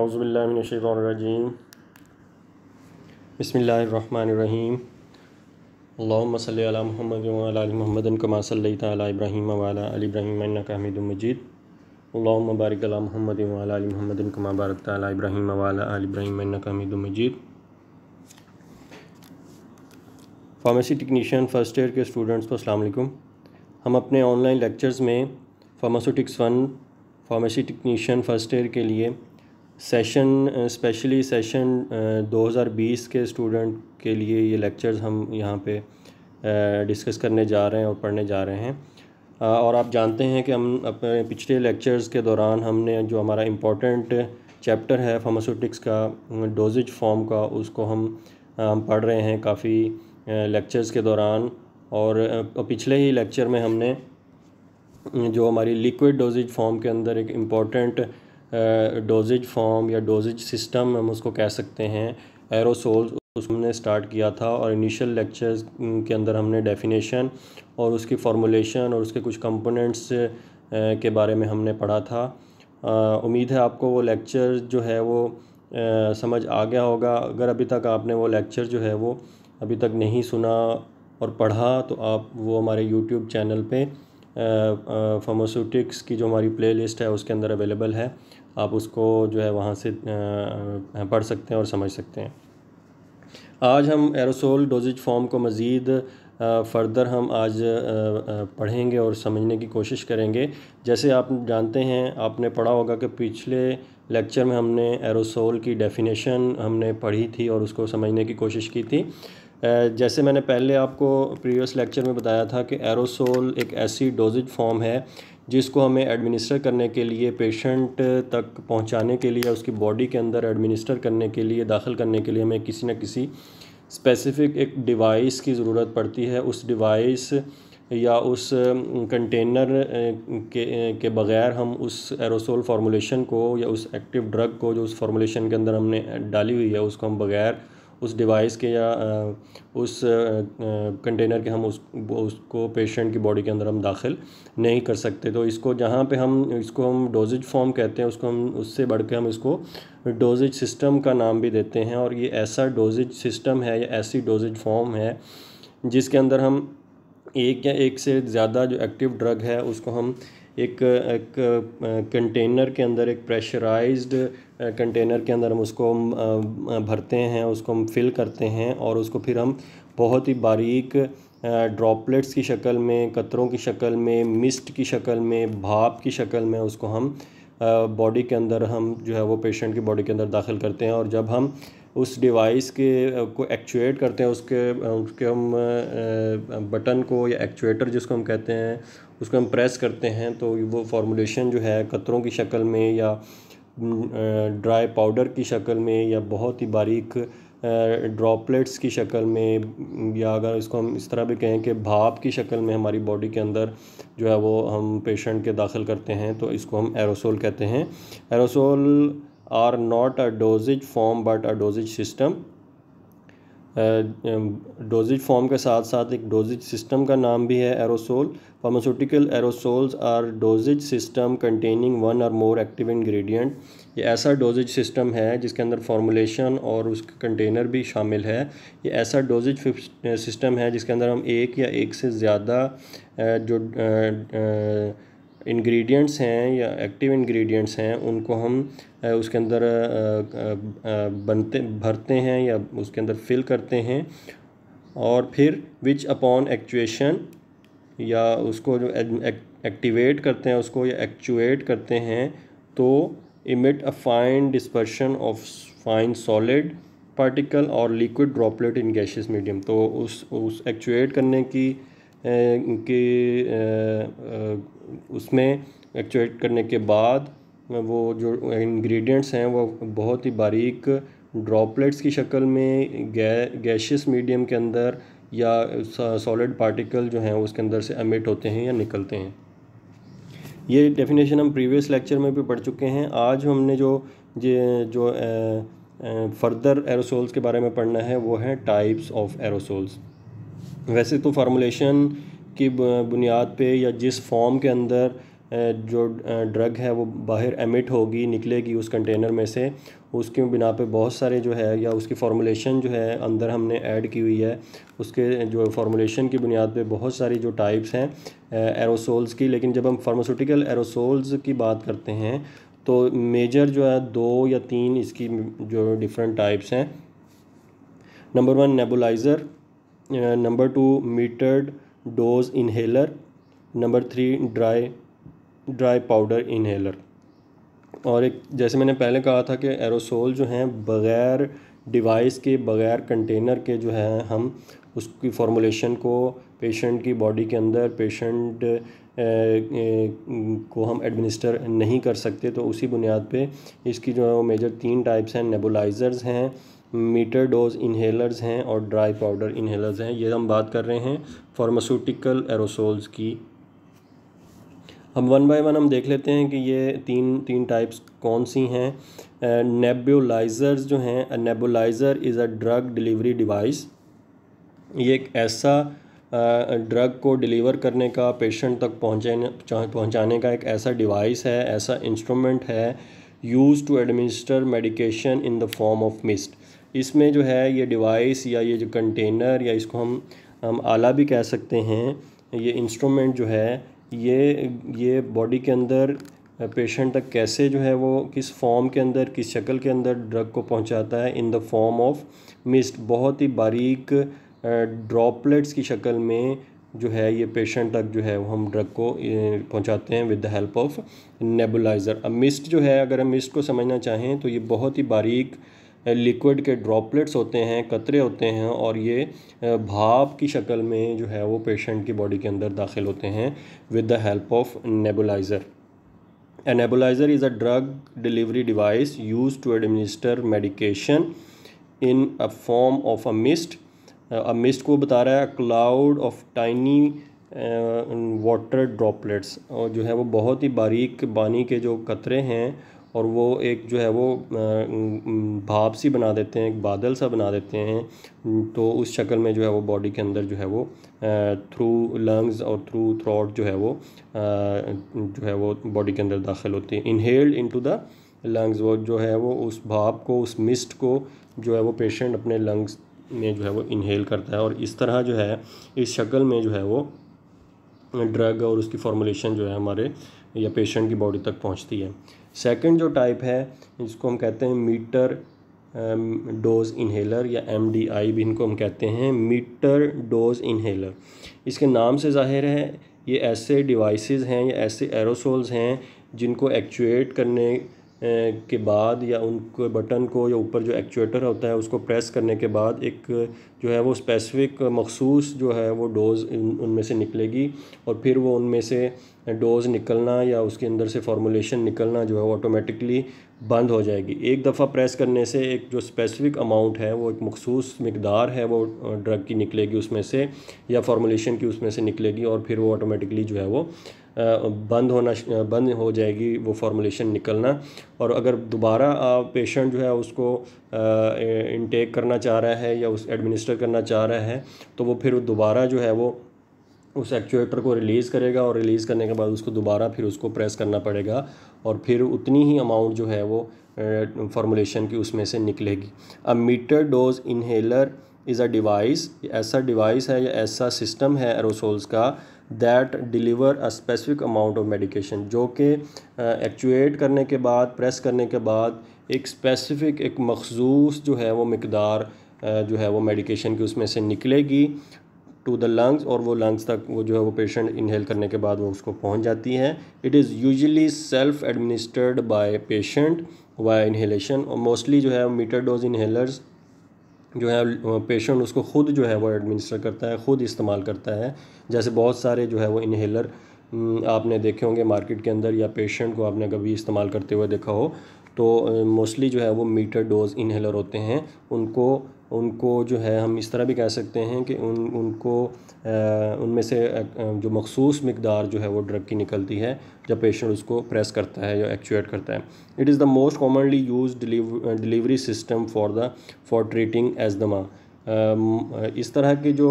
अज़बिल्लाशैबरजीम बसमीम महमद महमद कमा सल इब्राहिम मुबारक महमद महमद कमा इब्राहिम वाला Majeed pharmacy technician first year के स्टूडेंट्स को अलैक्म हम अपने ऑनलाइन लेक्चर्स में pharmaceutics one pharmacy technician first year के लिए सेशन स्पेशली सेशन 2020 के स्टूडेंट के लिए ये लेक्चर्स हम यहाँ पे डिस्कस uh, करने जा रहे हैं और पढ़ने जा रहे हैं uh, और आप जानते हैं कि हम अपने पिछले लेक्चर्स के दौरान हमने जो हमारा इम्पोर्टेंट चैप्टर है फार्मास्यूटिक्स का डोजेज uh, फॉर्म का उसको हम हम पढ़ रहे हैं काफ़ी लेक्चर्स के दौरान और पिछले ही लेक्चर में हमने जो हमारी लिक्विड डोजेज फॉर्म के अंदर एक इम्पॉर्टेंट डोजेज फॉर्म या डोजेज सिस्टम हम उसको कह सकते हैं एरोसोल्स उसने स्टार्ट किया था और इनिशियल लेक्चर्स के अंदर हमने डेफिनेशन और उसकी फॉर्मूलेशन और उसके कुछ कंपोनेंट्स के बारे में हमने पढ़ा था उम्मीद है आपको वो लेक्चर जो है वो आ, समझ आ गया होगा अगर अभी तक आपने वो लेक्चर जो है वो अभी तक नहीं सुना और पढ़ा तो आप वो हमारे यूट्यूब चैनल पे फार्मास्यूटिक्स की जो हमारी प्लेलिस्ट है उसके अंदर अवेलेबल है आप उसको जो है वहाँ से पढ़ सकते हैं और समझ सकते हैं आज हम एरोसोल डोजेज फॉर्म को मज़ीद फ़र्दर हम आज पढ़ेंगे और समझने की कोशिश करेंगे जैसे आप जानते हैं आपने पढ़ा होगा कि पिछले लेक्चर में हमने एरोसोल की डेफिनेशन हमने पढ़ी थी और उसको समझने की कोशिश की थी जैसे मैंने पहले आपको प्रीवियस लेक्चर में बताया था कि एरोसोल एक ऐसी डोजेज फॉर्म है जिसको हमें एडमिनिस्टर करने के लिए पेशेंट तक पहुंचाने के लिए उसकी बॉडी के अंदर एडमिनिस्टर करने के लिए दाखिल करने के लिए हमें किसी न किसी स्पेसिफ़िक एक डिवाइस की ज़रूरत पड़ती है उस डिवाइस या उस कंटेनर के के बग़ैर हम उस एरोसोल फार्मूलेशन को या उस एक्टिव ड्रग को जो उस फार्मूलेशन के अंदर हमने डाली हुई है उसको हम बग़ैर उस डिवाइस के या उस कंटेनर के हम उस उसको पेशेंट की बॉडी के अंदर हम दाखिल नहीं कर सकते तो इसको जहाँ पे हम इसको हम डोजेज फॉर्म कहते हैं उसको हम उससे बढ़ के हम इसको डोजेज सिस्टम का नाम भी देते हैं और ये ऐसा डोजेज सिस्टम है या ऐसी डोजेज फॉर्म है जिसके अंदर हम एक या एक से ज़्यादा जो एक्टिव ड्रग है उसको हम एक, एक कंटेनर के अंदर एक प्रेशराइज्ड कंटेनर के अंदर हम उसको भरते हैं उसको हम फिल करते हैं और उसको फिर हम बहुत ही बारीक ड्रॉपलेट्स की शक्ल में कतरों की शक्ल में मिस्ट की शक्ल में भाप की शक्ल में उसको हम बॉडी के अंदर हम जो है वो पेशेंट की बॉडी के अंदर दाखिल करते हैं और जब हम उस डिवाइस के को एक्चुएट करते हैं उसके उसके हम बटन को या एक्चुएटर जिसको हम कहते हैं उसको हम प्रेस करते हैं तो वो फार्मूलेशन जो है कतरों की शक्ल में या ड्राई पाउडर की शक्ल में या बहुत ही बारीक ड्रॉपलेट्स की शक्ल में या अगर इसको हम इस तरह भी कहें कि भाप की शक्ल में हमारी बॉडी के अंदर जो है वो हम पेशेंट के दाखिल करते हैं तो इसको हम एरोसोल कहते हैं aerosol are not a dosage form but a dosage system dosage form के साथ साथ एक डोजेज सिस्टम का नाम भी है aerosol pharmaceutical aerosols are dosage system containing one or more active ingredient ये ऐसा डोजेज सिस्टम है जिसके अंदर फार्मूलेशन और उसका कंटेनर भी शामिल है ये ऐसा डोजेज सिस्टम है जिसके अंदर हम एक या एक से ज़्यादा जो आ, आ, इंग्रेडिएंट्स हैं या एक्टिव इंग्रेडिएंट्स हैं उनको हम उसके अंदर बनते भरते हैं या उसके अंदर फिल करते हैं और फिर विच अपॉन एक्चुएशन या उसको जो एक्टिवेट करते हैं उसको या एक्चुएट करते हैं तो emit a fine dispersion of fine solid particle or liquid droplet in gaseous medium तो उस उस एक्चुएट करने की कि उसमें एक्चुएट करने के बाद वो जो इंग्रेडिएंट्स हैं वो बहुत ही बारीक ड्रॉपलेट्स की शक्ल में गै गैशियस मीडियम के अंदर या सॉलिड पार्टिकल जो हैं उसके अंदर से एमिट होते हैं या निकलते हैं ये डेफिनेशन हम प्रीवियस लेक्चर में भी पढ़ चुके हैं आज हमने जो ये जो ए, ए, फर्दर एरोसोल्स के बारे में पढ़ना है वो है टाइप्स ऑफ एरोसोल्स वैसे तो फार्मूलेशन की बुनियाद पे या जिस फॉर्म के अंदर जो ड्रग है वो बाहर एमिट होगी निकलेगी उस कंटेनर में से उसके बिना पे बहुत सारे जो है या उसकी फार्मूलेशन जो है अंदर हमने ऐड की हुई है उसके जो फार्मूलेशन की बुनियाद पे बहुत सारी जो टाइप्स हैं एरोसोल्स की लेकिन जब हम फार्मास्यूटिकल एरोसोल्स की बात करते हैं तो मेजर जो है दो या तीन इसकी जो डिफरेंट टाइप्स हैं number one nebuliser number two metered dose inhaler number three dry dry powder inhaler और एक जैसे मैंने पहले कहा था कि एरोसोल जो हैं बग़ैर डिवाइस के बग़ैर कंटेनर के जो है हम उसकी फॉर्मूलेशन को पेशेंट की बॉडी के अंदर पेशेंट को हम एडमिनिस्टर नहीं कर सकते तो उसी बुनियाद पे इसकी जो है वो मेजर तीन टाइप्स हैं नेबुलाइज़र्स हैं मीटर डोज इन्हेलर्स हैं और ड्राई पाउडर इन्हेलर्स हैं ये हम बात कर रहे हैं फार्मास्यूटिकल एरोसोल्स की अब वन बाय वन हम देख लेते हैं कि ये तीन तीन टाइप्स कौन सी हैं नेबुलाइज़र्स जो हैं nebuliser is a drug delivery device ये एक ऐसा ड्रग को डिलीवर करने का पेशेंट तक पहुँचे पहुँचाने का एक ऐसा डिवाइस है ऐसा इंस्ट्रूमेंट है use to administer medication in the form of mist इसमें जो है ये डिवाइस या ये जो कंटेनर या इसको हम हम आला भी कह सकते हैं ये इंस्ट्रूमेंट जो है ये ये बॉडी के अंदर पेशेंट तक कैसे जो है वो किस फॉर्म के अंदर किस शक्ल के अंदर ड्रग को पहुंचाता है in the form of mist बहुत ही बारीक ड्रॉपलेट्स की शक्ल में जो है ये पेशेंट तक जो है वो हम ड्रग को पहुंचाते हैं with the help of nebuliser अब मिस्ट जो है अगर हम मिस्ट को समझना चाहें तो ये बहुत ही बारीक लिक्विड के ड्रॉपलेट्स होते हैं कतरे होते हैं और ये भाप की शक्ल में जो है वो पेशेंट की बॉडी के अंदर दाखिल होते हैं with the help of nebuliser a nebuliser is a drug delivery device use to administer medication in a form of a mist a mist को बता रहा है cloud of tiny water droplets और जो है वो बहुत ही बारीक पानी के जो कतरे हैं और वो एक जो है वो भाप सी बना देते हैं एक बादल सा बना देते हैं तो उस शक्ल में जो है वो बॉडी के अंदर जो है वो थ्रू लंग्स और थ्रू थ्रॉट जो है वो जो है वो बॉडी के अंदर दाखिल होती है इनहेल्ड इनटू द लंग्स वो जो है वो उस भाप को उस मिस्ट को जो है वो पेशेंट अपने लंग्स में जो है वो इनहेल करता है और इस तरह जो है इस शक्ल में जो है वो ड्रग और उसकी फॉर्मूलेशन जो है हमारे या पेशेंट की बॉडी तक पहुंचती है सेकंड जो टाइप है इसको हम कहते हैं मीटर डोज इन्हेलर या एम डी आई भी इनको हम कहते हैं मीटर डोज इन्हेलर इसके नाम से जाहिर है ये ऐसे डिवाइसेस हैं या ऐसे एरोसोल्स हैं जिनको एक्चुएट करने के बाद या उनके बटन को या ऊपर जो एक्चुएटर होता है उसको प्रेस करने के बाद एक जो है वो स्पेसिफिक मखसूस जो है वो डोज़ उनमें से निकलेगी और फिर वो उनमें से डोज़ निकलना या उसके अंदर से फार्मोलेशन निकलना जो है वो ऑटोमेटिकली बंद हो जाएगी एक दफ़ा प्रेस करने से एक जो स्पेसिफिक अमाउंट है वो एक मखसूस मकदार है वो ड्रग की निकलेगी उसमें से या फार्मोलेशन की उसमें से निकलेगी और फिर वो ऑटोमेटिकली जो है वो बंद होना बंद हो जाएगी वो फॉर्मूलेशन निकलना और अगर दोबारा पेशेंट जो है उसको इनटेक करना चाह रहा है या उस एडमिनिस्टर करना चाह रहा है तो वो फिर दोबारा जो है वो उस एक्चुएटर को रिलीज़ करेगा और रिलीज़ करने के बाद उसको दोबारा फिर उसको प्रेस करना पड़ेगा और फिर उतनी ही अमाउंट जो है वो फॉर्मुलेशन की उसमें से निकलेगी अब meter dose inhaler is a device ऐसा डिवाइस है या ऐसा सिस्टम है एरोसोल्स का that deliver a specific amount of medication जो कि एक्चुएट करने के बाद प्रेस करने के बाद एक स्पेसिफिक एक मखसूस जो है वो मकदार जो है वो मेडिकेशन की उसमें से निकलेगी टू द लंग्स और वो लंग्स तक वो जो है वो पेशेंट इनहेल करने के बाद वो उसको पहुंच जाती है it is usually self administered by patient via inhalation और मोस्टली जो है मीटर डोज इन्हेलर्स जो है पेशेंट उसको ख़ुद जो है वो एडमिनिस्टर करता है ख़ुद इस्तेमाल करता है जैसे बहुत सारे जो है वो इन्हेलर आपने देखे होंगे मार्केट के अंदर या पेशेंट को आपने कभी इस्तेमाल करते हुए देखा हो तो मोस्टली जो है वो मीटर डोज इन्हेलर होते हैं उनको उनको जो है हम इस तरह भी कह सकते हैं कि उन उनको उनमें से जो मखसूस मकदार जो है वो ड्रग की निकलती है जब पेशेंट उसको प्रेस करता है या एक्चुएट करता है it is the most commonly use delivery system for the for treating asthma इस तरह के जो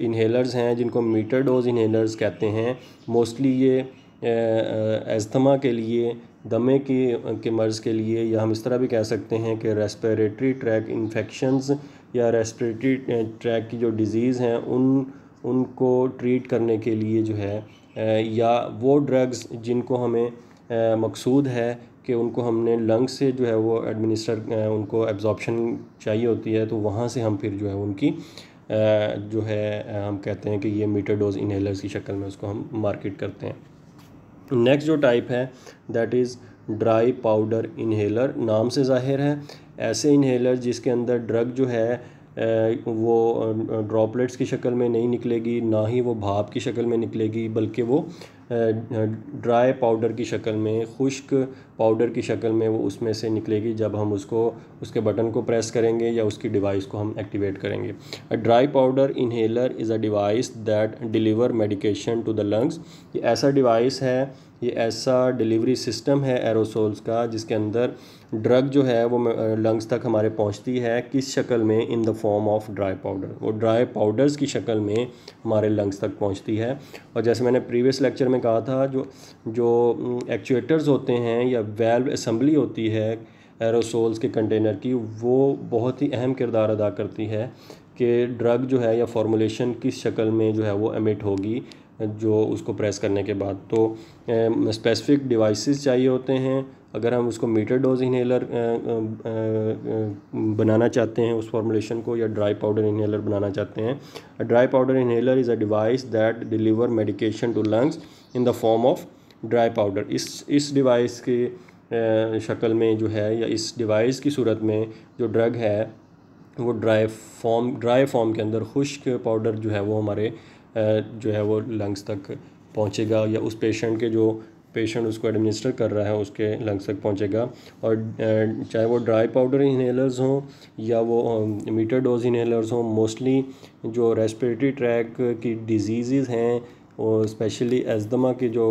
इन्हेलर्स हैं जिनको मीटर डोज इन्हेलर्स कहते हैं मोस्टली ये एस्थमा के लिए दमे के के मर्ज़ के लिए या हम इस तरह भी कह सकते हैं कि रेस्पिरेटरी ट्रैक इन्फेक्शंस या रेस्परेटरी ट्रैक की जो डिज़ीज़ हैं उन उनको ट्रीट करने के लिए जो है या वो ड्रग्स जिनको हमें मकसूद है कि उनको हमने लंग से जो है वो एडमिनिस्टर उनको एब्जॉर्बशन चाहिए होती है तो वहाँ से हम फिर जो है उनकी जो है हम कहते हैं कि ये मीटर डोज इनहेलर्स की शक्ल में उसको हम मार्केट करते हैं नेक्स्ट जो टाइप है that is dry powder inhaler नाम से जाहिर है ऐसे इन्हेलर जिसके अंदर ड्रग जो है वो ड्रॉपलेट्स की शक्ल में नहीं निकलेगी ना ही वो भाप की शक्ल में निकलेगी बल्कि वो ड्राई पाउडर की शक्ल में खुश्क पाउडर की शक्ल में वो उसमें से निकलेगी जब हम उसको उसके बटन को प्रेस करेंगे या उसकी डिवाइस को हम एक्टिवेट करेंगे a dry powder inhaler is a device that deliver medication to the lungs ये ऐसा डिवाइस है ये ऐसा डिलीवरी सिस्टम है एरोसोल्स का जिसके अंदर ड्रग जो है वो लंग्स तक हमारे पहुंचती है किस शक्ल में in the form of dry powder वो ड्राई पाउडर्स की शक्ल में हमारे लंग्स तक पहुंचती है और जैसे मैंने प्रीवियस लेक्चर में कहा था जो जो एक्चुएटर्स होते हैं या वेल्व असम्बली होती है एरोसोल्स के कंटेनर की वो बहुत ही अहम किरदार अदा करती है कि ड्रग जो है या फॉर्मूलेशन किस शक्ल में जो है वो एमिट होगी जो उसको प्रेस करने के बाद तो स्पेसिफिक डिवाइसेस चाहिए होते हैं अगर हम उसको मीटर डोज इन्हेलर बनाना चाहते हैं उस फॉर्मूलेशन को या ड्राई पाउडर इन्हेलर बनाना चाहते हैं dry powder inhaler is a device that deliver medication to lungs in the form of dry powder इस इस डिवाइस की शक्ल में जो है या इस डिवाइस की सूरत में जो ड्रग है वो ड्राई फॉर्म ड्राई फॉर्म के अंदर खुश्क पाउडर जो है वो हमारे जो है वो लंग्स तक पहुँचेगा या उस पेशेंट के जो पेशेंट उसको एडमिनिस्टर कर रहा है उसके लंग्स तक पहुंचेगा और चाहे वो ड्राई पाउडर इन्हेलर्स हों या वो मीटर डोज इन्हेलर्स हों मोस्टली जो रेस्पिरेटरी ट्रैक की डिजीज़ हैं और स्पेशली एजदमा के जो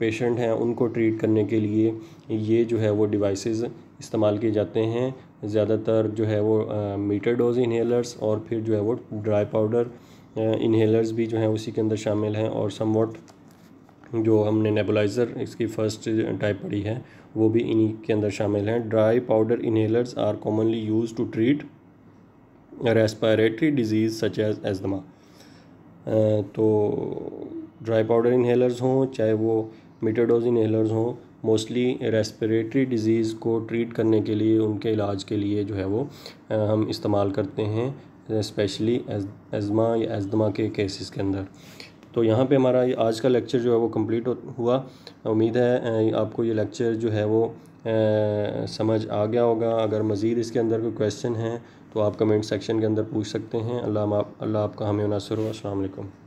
पेशेंट हैं उनको ट्रीट करने के लिए ये जो है वो डिवाइसेस इस्तेमाल किए जाते हैं ज़्यादातर जो है वो मीटर डोज इन्हेलर्स और फिर जो है वो ड्राई पाउडर इन्हेलर्स भी जो हैं उसी के अंदर शामिल हैं और सम वॉट जो हमने नेबुलाइज़र इसकी फ़र्स्ट टाइप पढ़ी है वो भी इन्हीं के अंदर शामिल हैं dry powder inhalers are commonly use to treat respiratory diseases such as asthma तो ड्राई पाउडर इन्हेलर्स हों चाहे वो मीटाडोज इन्हेलर्स हों मोस्टली रेस्पिरेटरी डिज़ीज़ को ट्रीट करने के लिए उनके इलाज के लिए जो है वो हम इस्तेमाल करते हैं स्पेशली एजमा या एजमा के केसेस के अंदर तो यहाँ पे हमारा आज का लेक्चर जो है वो कंप्लीट हुआ उम्मीद है आपको ये लेक्चर जो है वो समझ आ गया होगा अगर मज़ीद इसके अंदर कोई क्वेश्चन है तो आप कमेंट सेक्शन के अंदर पूछ सकते हैं अल्लाह अल्लाह आपका हमें नासर हो अल्लाम